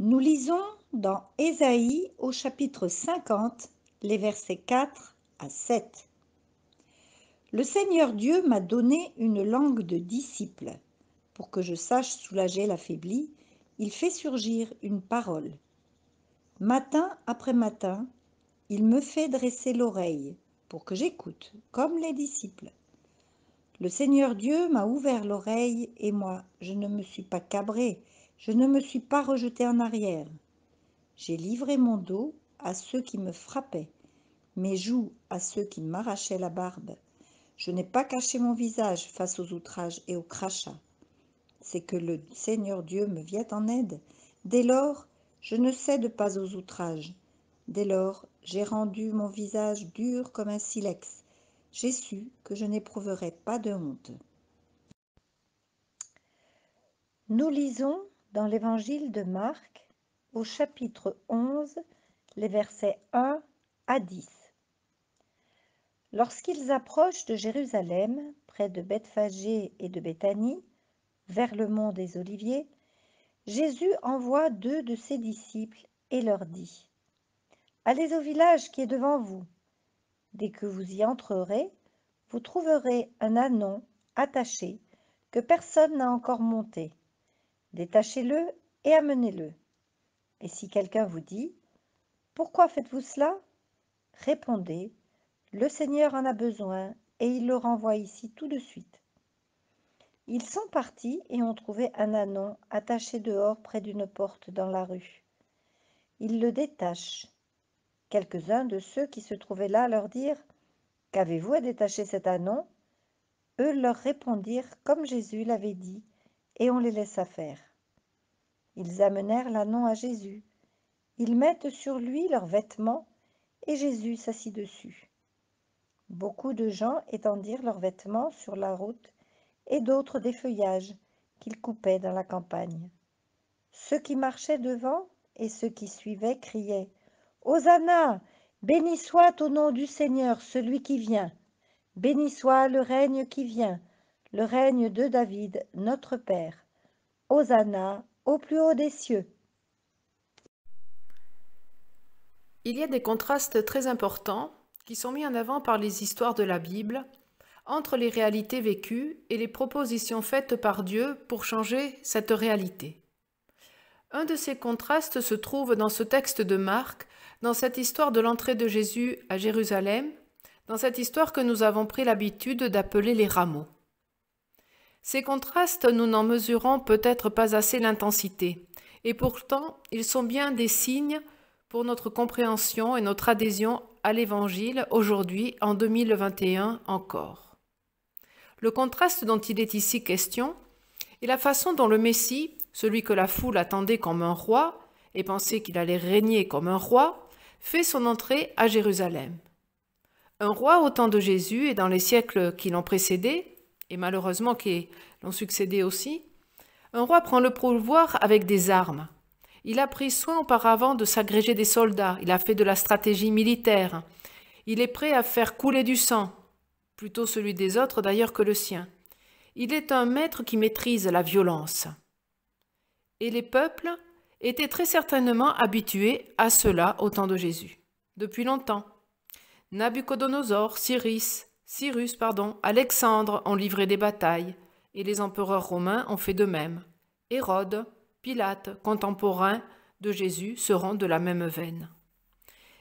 Nous lisons dans Ésaïe au chapitre 50, les versets 4 à 7. Le Seigneur Dieu m'a donné une langue de disciple. Pour que je sache soulager l'affaibli, il fait surgir une parole. Matin après matin, il me fait dresser l'oreille pour que j'écoute, comme les disciples. Le Seigneur Dieu m'a ouvert l'oreille et moi, je ne me suis pas cabré je ne me suis pas rejeté en arrière. J'ai livré mon dos à ceux qui me frappaient, mes joues à ceux qui m'arrachaient la barbe. Je n'ai pas caché mon visage face aux outrages et aux crachats. C'est que le Seigneur Dieu me vient en aide. Dès lors, je ne cède pas aux outrages. Dès lors, j'ai rendu mon visage dur comme un silex. J'ai su que je n'éprouverais pas de honte. Nous lisons dans l'évangile de Marc au chapitre 11, les versets 1 à 10. Lorsqu'ils approchent de Jérusalem, près de Bethphagée et de Béthanie, vers le mont des Oliviers, Jésus envoie deux de ses disciples et leur dit Allez au village qui est devant vous. Dès que vous y entrerez, vous trouverez un anon attaché que personne n'a encore monté. Détachez-le et amenez-le. Et si quelqu'un vous dit, Pourquoi faites-vous cela Répondez, Le Seigneur en a besoin et il le renvoie ici tout de suite. Ils sont partis et ont trouvé un anon attaché dehors près d'une porte dans la rue. Ils le détachent. Quelques-uns de ceux qui se trouvaient là leur dirent, Qu'avez-vous à détacher cet anon Eux leur répondirent comme Jésus l'avait dit et on les laissa faire. Ils amenèrent l'anon à Jésus. Ils mettent sur lui leurs vêtements, et Jésus s'assit dessus. Beaucoup de gens étendirent leurs vêtements sur la route, et d'autres des feuillages qu'ils coupaient dans la campagne. Ceux qui marchaient devant et ceux qui suivaient criaient Hosanna Béni soit au nom du Seigneur celui qui vient Béni soit le règne qui vient le règne de David, notre Père. Hosanna au plus haut des cieux. Il y a des contrastes très importants qui sont mis en avant par les histoires de la Bible entre les réalités vécues et les propositions faites par Dieu pour changer cette réalité. Un de ces contrastes se trouve dans ce texte de Marc, dans cette histoire de l'entrée de Jésus à Jérusalem, dans cette histoire que nous avons pris l'habitude d'appeler les rameaux. Ces contrastes, nous n'en mesurons peut-être pas assez l'intensité, et pourtant ils sont bien des signes pour notre compréhension et notre adhésion à l'Évangile aujourd'hui, en 2021 encore. Le contraste dont il est ici question est la façon dont le Messie, celui que la foule attendait comme un roi et pensait qu'il allait régner comme un roi, fait son entrée à Jérusalem. Un roi au temps de Jésus et dans les siècles qui l'ont précédé et malheureusement qui l'ont succédé aussi, un roi prend le pouvoir avec des armes. Il a pris soin auparavant de s'agréger des soldats, il a fait de la stratégie militaire, il est prêt à faire couler du sang, plutôt celui des autres d'ailleurs que le sien. Il est un maître qui maîtrise la violence. Et les peuples étaient très certainement habitués à cela au temps de Jésus, depuis longtemps. Nabucodonosor, Cyrus, Cyrus, pardon, Alexandre ont livré des batailles, et les empereurs romains ont fait de même. Hérode, Pilate, contemporain de Jésus, seront de la même veine.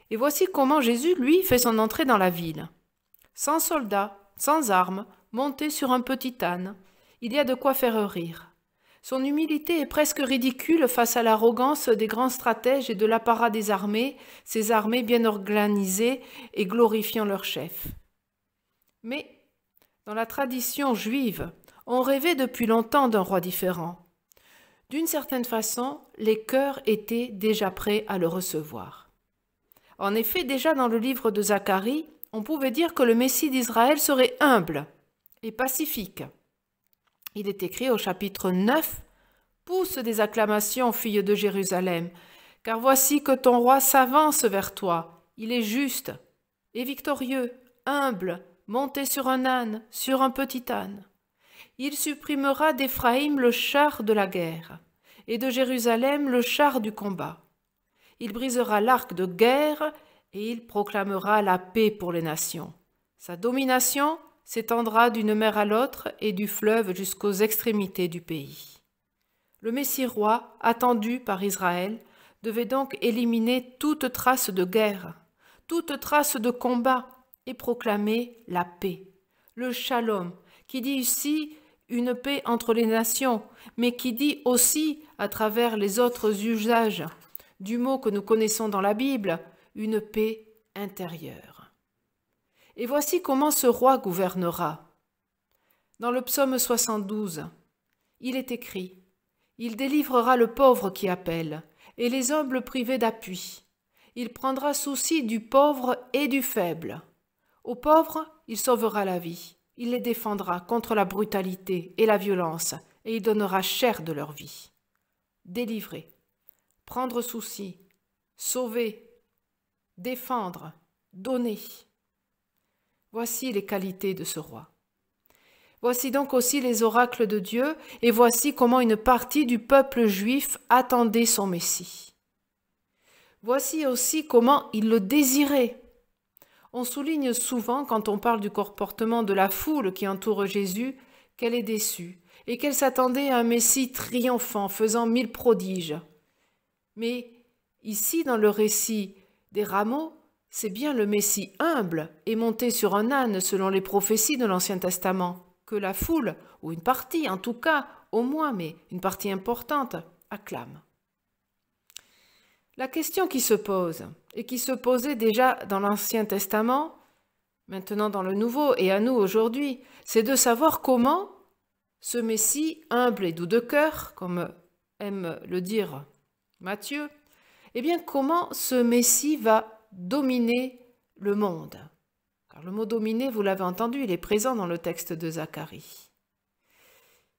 Et voici comment Jésus, lui, fait son entrée dans la ville. Sans soldats, sans armes, monté sur un petit âne, il y a de quoi faire rire. Son humilité est presque ridicule face à l'arrogance des grands stratèges et de l'apparat des armées, ces armées bien organisées et glorifiant leur chef. Mais, dans la tradition juive, on rêvait depuis longtemps d'un roi différent. D'une certaine façon, les cœurs étaient déjà prêts à le recevoir. En effet, déjà dans le livre de Zacharie, on pouvait dire que le Messie d'Israël serait humble et pacifique. Il est écrit au chapitre 9 Pousse des acclamations, fille de Jérusalem, car voici que ton roi s'avance vers toi. Il est juste et victorieux, humble, Monter sur un âne, sur un petit âne. Il supprimera d'Éphraïm le char de la guerre, et de Jérusalem le char du combat. Il brisera l'arc de guerre, et il proclamera la paix pour les nations. Sa domination s'étendra d'une mer à l'autre et du fleuve jusqu'aux extrémités du pays. Le Messie roi, attendu par Israël, devait donc éliminer toute trace de guerre, toute trace de combat, et proclamer la paix, le shalom, qui dit ici une paix entre les nations, mais qui dit aussi, à travers les autres usages du mot que nous connaissons dans la Bible, une paix intérieure. Et voici comment ce roi gouvernera. Dans le psaume 72, il est écrit Il délivrera le pauvre qui appelle, et les humbles privés d'appui. Il prendra souci du pauvre et du faible. Aux pauvres, il sauvera la vie. Il les défendra contre la brutalité et la violence, et il donnera cher de leur vie. Délivrer, prendre souci, sauver, défendre, donner. Voici les qualités de ce roi. Voici donc aussi les oracles de Dieu, et voici comment une partie du peuple juif attendait son Messie. Voici aussi comment il le désirait. On souligne souvent, quand on parle du comportement de la foule qui entoure Jésus, qu'elle est déçue et qu'elle s'attendait à un Messie triomphant, faisant mille prodiges. Mais ici, dans le récit des rameaux, c'est bien le Messie humble et monté sur un âne selon les prophéties de l'Ancien Testament que la foule, ou une partie en tout cas, au moins, mais une partie importante, acclame. La question qui se pose, et qui se posait déjà dans l'Ancien Testament, maintenant dans le Nouveau et à nous aujourd'hui, c'est de savoir comment ce Messie, humble et doux de cœur, comme aime le dire Matthieu, eh bien comment ce Messie va dominer le monde Car le mot dominer, vous l'avez entendu, il est présent dans le texte de Zacharie.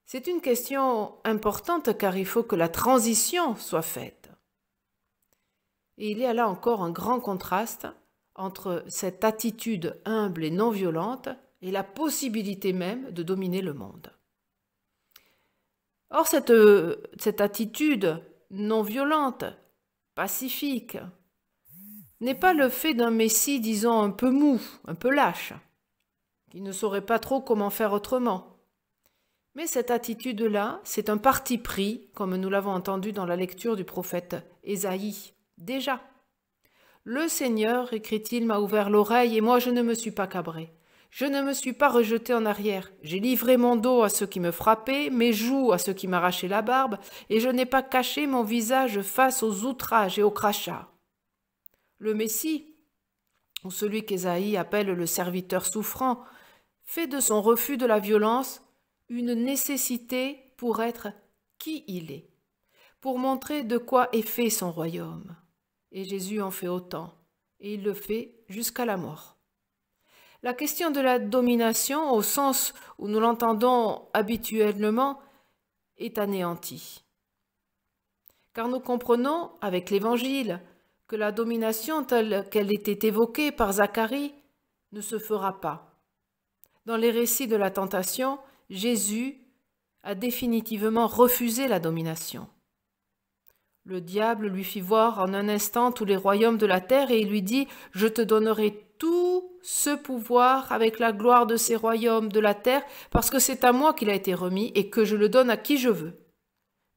C'est une question importante car il faut que la transition soit faite et il y a là encore un grand contraste entre cette attitude humble et non violente et la possibilité même de dominer le monde. Or, cette, cette attitude non violente, pacifique, n'est pas le fait d'un Messie, disons, un peu mou, un peu lâche, qui ne saurait pas trop comment faire autrement. Mais cette attitude-là, c'est un parti pris, comme nous l'avons entendu dans la lecture du prophète Ésaïe. Déjà. Le Seigneur, écrit-il, m'a ouvert l'oreille et moi je ne me suis pas cabré. Je ne me suis pas rejeté en arrière. J'ai livré mon dos à ceux qui me frappaient, mes joues à ceux qui m'arrachaient la barbe, et je n'ai pas caché mon visage face aux outrages et aux crachats. Le Messie, ou celui qu'Esaïe appelle le serviteur souffrant, fait de son refus de la violence une nécessité pour être qui il est, pour montrer de quoi est fait son royaume. Et Jésus en fait autant, et il le fait jusqu'à la mort. La question de la domination, au sens où nous l'entendons habituellement, est anéantie. Car nous comprenons, avec l'Évangile, que la domination telle qu'elle était évoquée par Zacharie ne se fera pas. Dans les récits de la tentation, Jésus a définitivement refusé la domination. Le diable lui fit voir en un instant tous les royaumes de la terre et il lui dit Je te donnerai tout ce pouvoir avec la gloire de ces royaumes de la terre, parce que c'est à moi qu'il a été remis et que je le donne à qui je veux.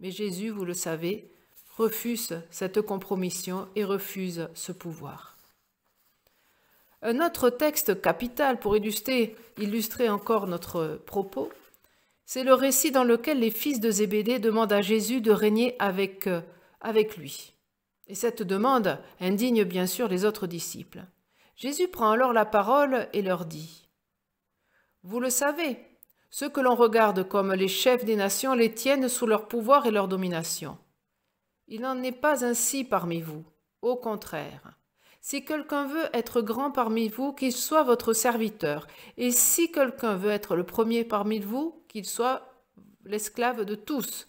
Mais Jésus, vous le savez, refuse cette compromission et refuse ce pouvoir. Un autre texte capital pour illustrer, illustrer encore notre propos, c'est le récit dans lequel les fils de Zébédée demandent à Jésus de régner avec avec lui. Et cette demande indigne bien sûr les autres disciples. Jésus prend alors la parole et leur dit Vous le savez, ceux que l'on regarde comme les chefs des nations les tiennent sous leur pouvoir et leur domination. Il n'en est pas ainsi parmi vous. Au contraire, si quelqu'un veut être grand parmi vous, qu'il soit votre serviteur, et si quelqu'un veut être le premier parmi vous, qu'il soit l'esclave de tous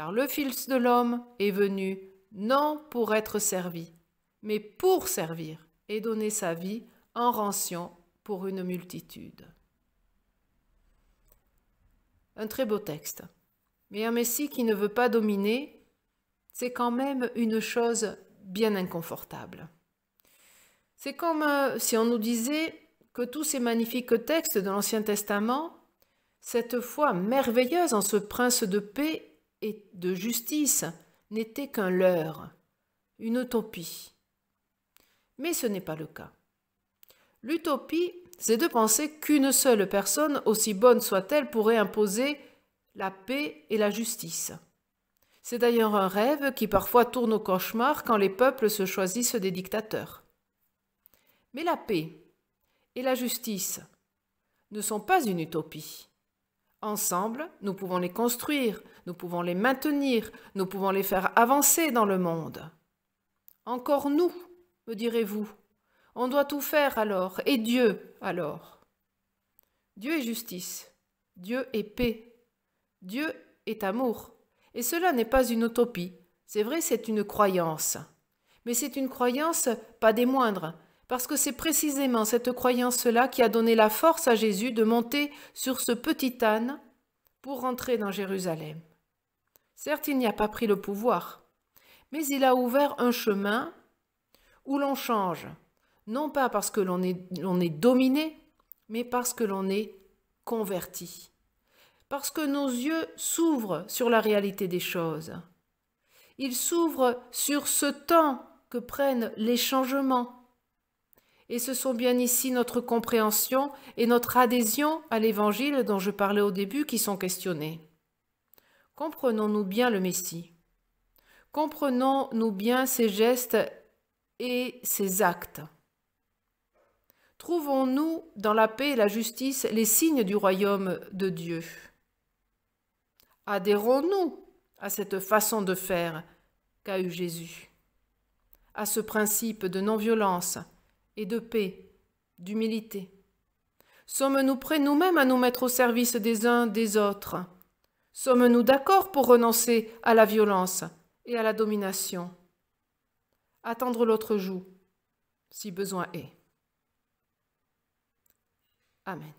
car le Fils de l'homme est venu non pour être servi, mais pour servir et donner sa vie en rançon pour une multitude. Un très beau texte. Mais un Messie qui ne veut pas dominer, c'est quand même une chose bien inconfortable. C'est comme euh, si on nous disait que tous ces magnifiques textes de l'Ancien Testament, cette foi merveilleuse en ce prince de paix et de justice n'était qu'un leurre, une utopie. Mais ce n'est pas le cas. L'utopie, c'est de penser qu'une seule personne, aussi bonne soit-elle, pourrait imposer la paix et la justice. C'est d'ailleurs un rêve qui parfois tourne au cauchemar quand les peuples se choisissent des dictateurs. Mais la paix et la justice ne sont pas une utopie. Ensemble, nous pouvons les construire, nous pouvons les maintenir, nous pouvons les faire avancer dans le monde. Encore nous, me direz-vous. On doit tout faire alors, et Dieu alors. Dieu est justice, Dieu est paix, Dieu est amour. Et cela n'est pas une utopie, c'est vrai, c'est une croyance. Mais c'est une croyance pas des moindres, parce que c'est précisément cette croyance-là qui a donné la force à Jésus de monter sur ce petit âne pour rentrer dans Jérusalem. Certes, il n'y a pas pris le pouvoir, mais il a ouvert un chemin où l'on change, non pas parce que l'on est, est, dominé, mais parce que l'on est converti, parce que nos yeux s'ouvrent sur la réalité des choses. Ils s'ouvrent sur ce temps que prennent les changements, et ce sont bien ici notre compréhension et notre adhésion à l'Évangile dont je parlais au début qui sont questionnés. Comprenons-nous bien le Messie Comprenons-nous bien ses gestes et ses actes Trouvons-nous dans la paix et la justice les signes du royaume de Dieu Adhérons-nous à cette façon de faire qu'a eu Jésus, à ce principe de non-violence, et de paix, d'humilité. Sommes-nous prêts nous-mêmes à nous mettre au service des uns des autres Sommes-nous d'accord pour renoncer à la violence et à la domination Attendre l'autre jour, si besoin est. Amen.